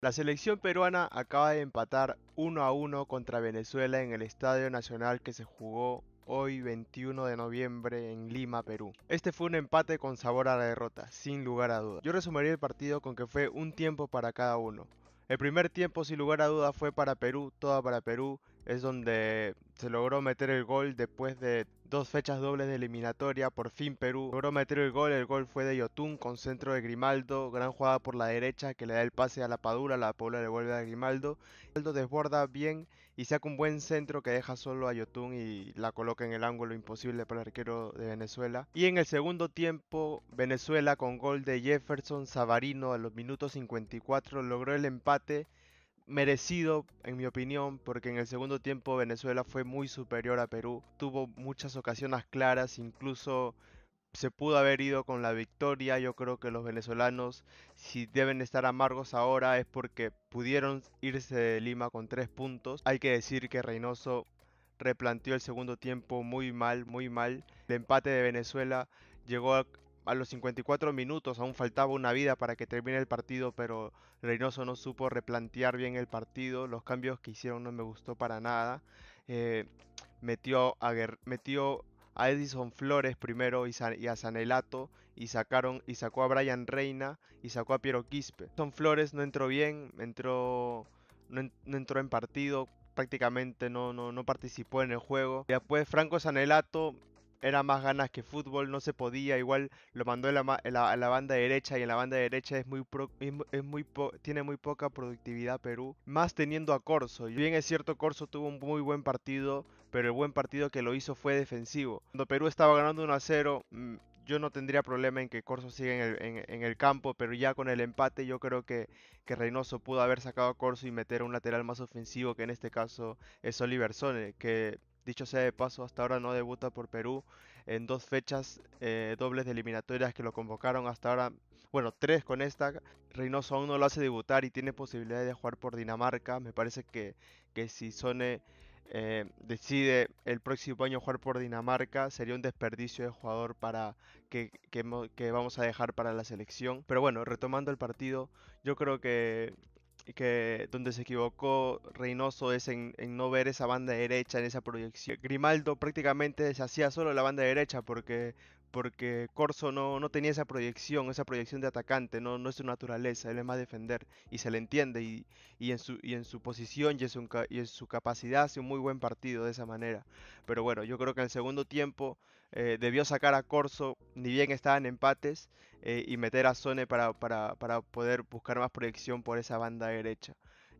La selección peruana acaba de empatar 1 a 1 contra Venezuela en el Estadio Nacional que se jugó hoy 21 de noviembre en Lima, Perú. Este fue un empate con sabor a la derrota, sin lugar a duda. Yo resumiría el partido con que fue un tiempo para cada uno. El primer tiempo sin lugar a duda fue para Perú, toda para Perú, es donde se logró meter el gol después de dos fechas dobles de eliminatoria. Por fin Perú logró meter el gol. El gol fue de Yotun con centro de Grimaldo. Gran jugada por la derecha que le da el pase a la Padula. La Padula le vuelve a Grimaldo. Grimaldo desborda bien y saca un buen centro que deja solo a Yotun y la coloca en el ángulo imposible para el arquero de Venezuela. Y en el segundo tiempo, Venezuela con gol de Jefferson Savarino a los minutos 54 logró el empate merecido, en mi opinión, porque en el segundo tiempo Venezuela fue muy superior a Perú. Tuvo muchas ocasiones claras, incluso se pudo haber ido con la victoria. Yo creo que los venezolanos, si deben estar amargos ahora, es porque pudieron irse de Lima con tres puntos. Hay que decir que Reynoso replanteó el segundo tiempo muy mal, muy mal. El empate de Venezuela llegó a a los 54 minutos aún faltaba una vida para que termine el partido, pero Reynoso no supo replantear bien el partido. Los cambios que hicieron no me gustó para nada. Eh, metió, a, metió Edison Flores primero y, a Sanelato y sacaron y sacó a Brian Reina y sacó a Piero Quispe. Edison Flores no entró bien, entró no, entró en partido, prácticamente no, no, no participó en el juego. Después Franco Sanelato era más ganas que fútbol, no se podía, igual lo mandó a la, banda derecha y en la banda derecha es muy, es muy tiene muy poca productividad Perú, más teniendo a Corso. Bien es cierto, Corso tuvo un muy buen partido, pero el buen partido que lo hizo fue defensivo. Cuando Perú estaba ganando 1 a 0, mm, yo no tendría problema en que Corso siga en el, campo, pero ya con el empate yo creo que, que, Reynoso pudo haber sacado a Corso y meter un lateral más ofensivo, que en este caso es Oliver Sone, que Dicho sea de paso, hasta ahora no debuta por Perú en dos fechas eh, dobles de eliminatorias que lo convocaron hasta ahora, bueno, tres con esta. Reynoso aún no lo hace debutar y tiene posibilidad de jugar por Dinamarca. Me parece que, que si Sone eh, decide el próximo año jugar por Dinamarca, sería un desperdicio de jugador para que vamos a dejar para la selección. Pero bueno, retomando el partido, yo creo que que donde se equivocó Reynoso es en, no ver esa banda derecha en esa proyección. Grimaldo prácticamente deshacía solo la banda derecha porque, porque Corso no, no tenía esa proyección, esa proyección de atacante, no, no es su naturaleza, él es más defender y se le entiende y, y, en, su, y en su posición y y en su capacidad hace un muy buen partido de esa manera. Pero bueno, yo creo que en el segundo tiempo eh, debió sacar a Corso, ni bien estaban empates, eh, y meter a Sone para, poder buscar más proyección por esa banda derecha.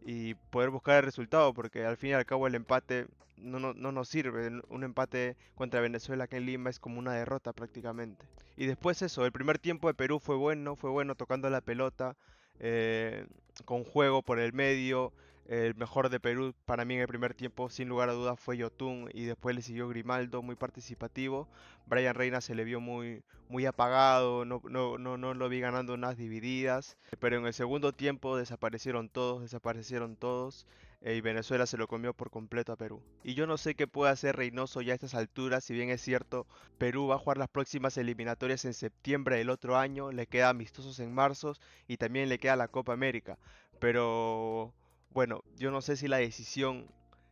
Y poder buscar el resultado, porque al fin y al cabo el empate no, no, nos sirve. Un empate contra Venezuela que en Lima es como una derrota prácticamente. Y después eso, el primer tiempo de Perú fue bueno, fue bueno tocando la pelota, eh, con juego por el medio, el mejor de Perú para mí en el primer tiempo, sin lugar a dudas, fue Yotun y después le siguió Grimaldo, muy participativo. Brian Reina se le vio muy, muy apagado, no, no, no, no lo vi ganando unas divididas. Pero en el segundo tiempo desaparecieron todos, desaparecieron todos eh, y Venezuela se lo comió por completo a Perú. Y yo no sé qué puede hacer Reynoso ya a estas alturas, si bien es cierto, Perú va a jugar las próximas eliminatorias en septiembre del otro año, le queda amistosos en marzo y también le queda la Copa América. Pero bueno, yo no sé si la decisión,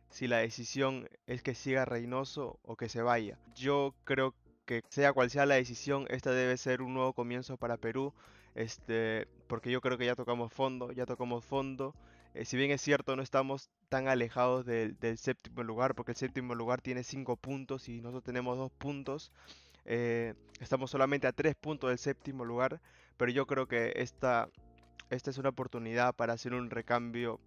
si la decisión es que siga Reynoso o que se vaya. Yo creo que sea cual sea la decisión, esta debe ser un nuevo comienzo para Perú, este, porque yo creo que ya tocamos fondo, ya tocamos fondo. Eh, si bien es cierto, no estamos tan alejados del, séptimo lugar, porque el séptimo lugar tiene cinco puntos y nosotros tenemos dos puntos. Eh, estamos solamente a tres puntos del séptimo lugar, pero yo creo que esta, esta es una oportunidad para hacer un recambio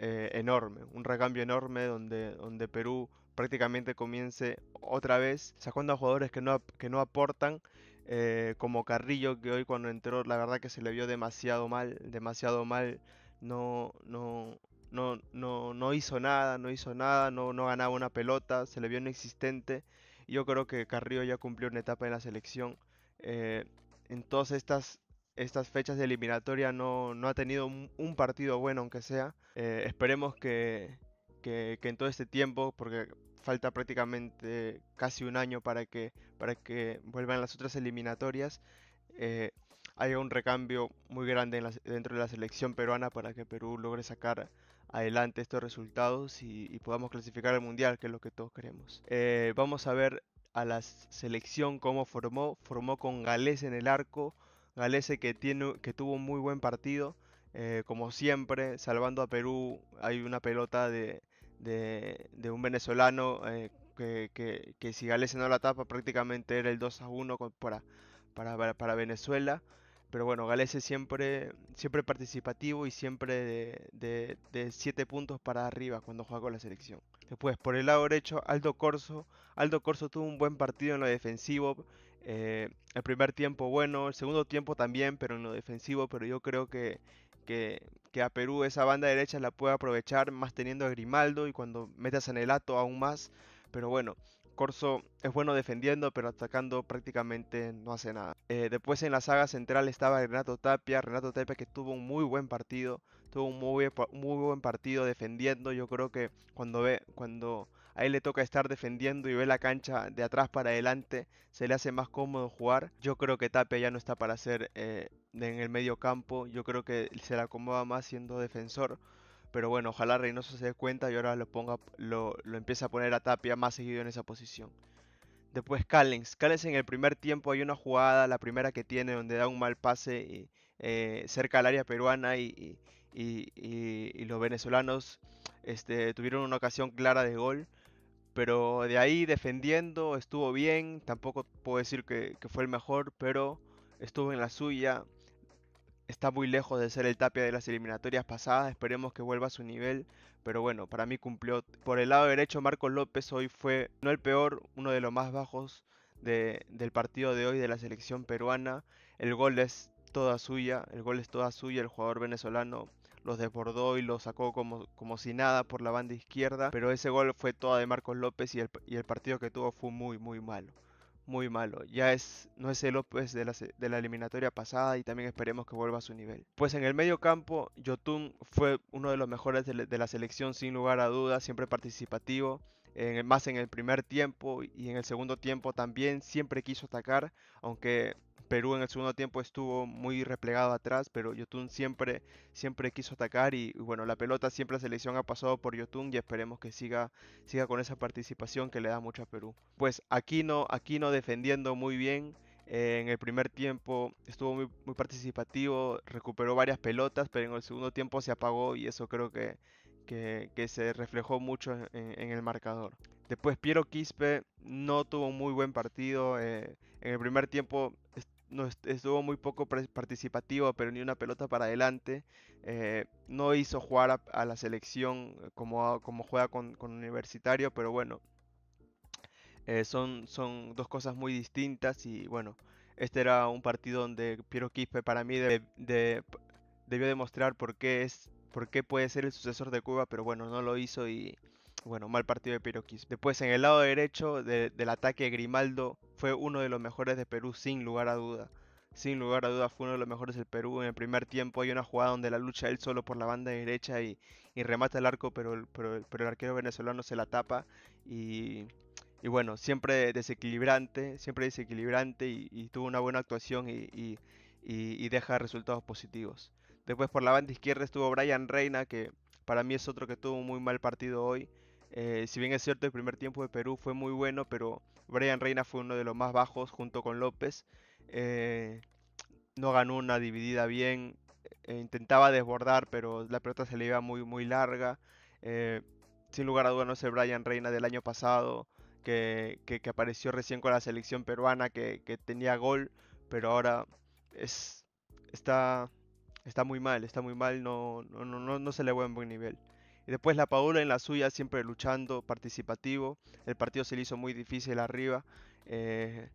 eh, enorme, un recambio enorme donde, donde Perú prácticamente comience otra vez sacando a jugadores que no, que no aportan, eh, como Carrillo, que hoy cuando entró la verdad que se le vio demasiado mal, demasiado mal, no, no, no, no, no hizo nada, no hizo nada, no, no ganaba una pelota, se le vio inexistente. Yo creo que Carrillo ya cumplió una etapa en la selección. Eh, en todas estas estas fechas de eliminatoria no, no ha tenido un, partido bueno, aunque sea. Eh, esperemos que, que, en todo este tiempo, porque falta prácticamente casi un año para que, para que vuelvan las otras eliminatorias, eh, haya un recambio muy grande dentro de la selección peruana para que Perú logre sacar adelante estos resultados y, podamos clasificar al Mundial, que es lo que todos queremos. Eh, vamos a ver a la selección cómo formó. Formó con Gales en el arco, Galese que, tuvo un muy buen partido, eh, como siempre, salvando a Perú. Hay una pelota de, un venezolano eh, que, si Galese no la tapa prácticamente era el 2 a 1 para, Venezuela. Pero bueno, Galese siempre, siempre participativo y siempre de, de, 7 puntos para arriba cuando juega con la selección. Después, por el lado derecho, Aldo Corso. Aldo Corso tuvo un buen partido en lo defensivo. Eh, el primer tiempo bueno, el segundo tiempo también, pero en lo defensivo, pero yo creo que, que, a Perú esa banda derecha la puede aprovechar más teniendo a Grimaldo y cuando metas en el ato aún más. Pero bueno, Corso es bueno defendiendo, pero atacando prácticamente no hace nada. Eh, después en la saga central estaba Renato Tapia. Renato Tapia que tuvo un muy buen partido. Tuvo un muy buen partido defendiendo. Yo creo que cuando ve, cuando Ahí le toca estar defendiendo y ve la cancha de atrás para adelante. Se le hace más cómodo jugar. Yo creo que Tapia ya no está para ser eh, en el medio campo. Yo creo que se le acomoda más siendo defensor. Pero bueno, ojalá Reynoso se dé cuenta y ahora lo, ponga, lo, empiece a poner a Tapia más seguido en esa posición. Después Callens. Callens en el primer tiempo hay una jugada, la primera que tiene, donde da un mal pase eh, cerca al área peruana y, los venezolanos este, tuvieron una ocasión clara de gol pero de ahí defendiendo estuvo bien, tampoco puedo decir que, fue el mejor, pero estuvo en la suya, está muy lejos de ser el tapia de las eliminatorias pasadas, esperemos que vuelva a su nivel, pero bueno, para mí cumplió. Por el lado derecho, Marcos López hoy fue, no el peor, uno de los más bajos del partido de hoy de la selección peruana, el gol es toda suya, el gol es toda suya, el jugador venezolano los desbordó y los sacó como, como si nada por la banda izquierda, pero ese gol fue todo de Marcos López y el, y el partido que tuvo fue muy, muy malo muy malo. Ya es, no es el López de la, eliminatoria pasada y también esperemos que vuelva a su nivel. Pues en el medio campo, Jotun fue uno de los mejores de, la selección sin lugar a dudas, siempre participativo, en, más en el primer tiempo y en el segundo tiempo también siempre quiso atacar, aunque Perú en el segundo tiempo estuvo muy replegado atrás, pero Yotun siempre, siempre quiso atacar y, bueno, la pelota siempre la selección ha pasado por Yotun y esperemos que siga, siga con esa participación que le da mucho a Perú. Pues Aquino, no defendiendo muy bien. Eh, en el primer tiempo estuvo muy, muy participativo, recuperó varias pelotas, pero en el segundo tiempo se apagó y eso creo que, que, se reflejó mucho en, el marcador. Después Piero Quispe no tuvo un muy buen partido, eh, en el primer tiempo estuvo muy poco participativo, pero ni una pelota para adelante. Eh, no hizo jugar a, la selección como, juega con, Universitario, pero bueno, eh, son, dos cosas muy distintas y bueno, este era un partido donde Piero Quispe para mí debió demostrar por qué, es, por qué puede ser el sucesor de Cuba, pero bueno, no lo hizo y bueno, mal partido de Piroquis. Después, en el lado derecho del ataque, Grimaldo fue uno de los mejores de Perú, sin lugar a duda. Sin lugar a duda fue uno de los mejores del Perú. En el primer tiempo hay una jugada donde la lucha él solo por la banda derecha y, remata el arco, pero el, pero, el arquero venezolano se la tapa. Y, bueno, siempre desequilibrante, siempre desequilibrante y, tuvo una buena actuación y, y deja resultados positivos. Después por la banda izquierda estuvo Brian Reina, que para mí es otro que tuvo un muy mal partido hoy. Eh, si bien es cierto, el primer tiempo de Perú fue muy bueno, pero Brian Reina fue uno de los más bajos junto con López. Eh, no ganó una dividida bien, eh, intentaba desbordar, pero la pelota se le iba muy, muy larga. sin lugar a dudas, no sé, Brian Reina del año pasado, que, apareció recién con la selección peruana, que, tenía gol, pero ahora es, está, está muy mal, está muy mal, no, no, no, no se le va en buen nivel. Y después la Paula en la suya, siempre luchando, participativo. El partido se le hizo muy difícil arriba. Eh,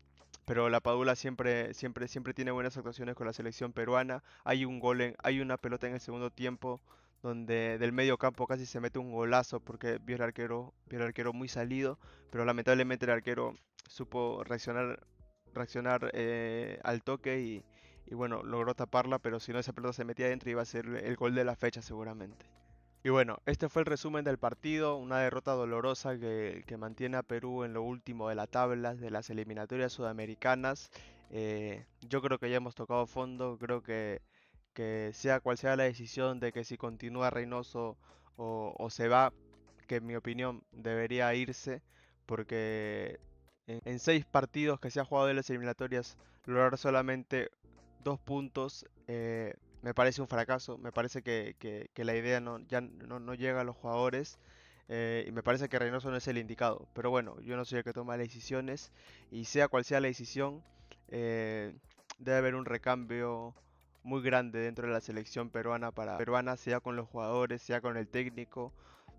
pero la Padula siempre, siempre, siempre tiene buenas actuaciones con la selección peruana. Hay un gol, hay una pelota en el segundo tiempo donde del medio campo casi se mete un golazo porque vio el arquero, vio el arquero muy salido, pero lamentablemente el arquero supo reaccionar, reaccionar eh, al toque y, y bueno, logró taparla, pero si no esa pelota se metía adentro iba a ser el gol de la fecha seguramente. Y bueno, este fue el resumen del partido, una derrota dolorosa que, mantiene a Perú en lo último de la tabla de las eliminatorias sudamericanas. Eh, yo creo que ya hemos tocado fondo, creo que, sea cual sea la decisión de que si continúa Reynoso o, se va, que en mi opinión debería irse, porque en, seis partidos que se ha jugado en las eliminatorias, lograr solamente dos puntos eh, me parece un fracaso, me parece que, la idea no, ya no, llega a los jugadores. Eh, y me parece que Reynoso no es el indicado. Pero bueno, yo no soy el que toma las decisiones. Y sea cual sea la decisión, eh, debe haber un recambio muy grande dentro de la selección peruana para peruana, sea con los jugadores, sea con el técnico,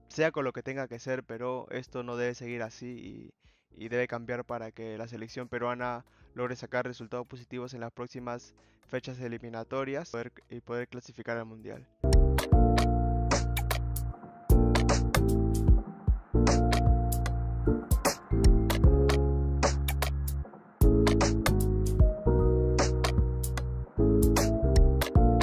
sea con lo que tenga que ser, pero esto no debe seguir así y y debe cambiar para que la selección peruana logre sacar resultados positivos en las próximas fechas eliminatorias y poder, clasificar al Mundial.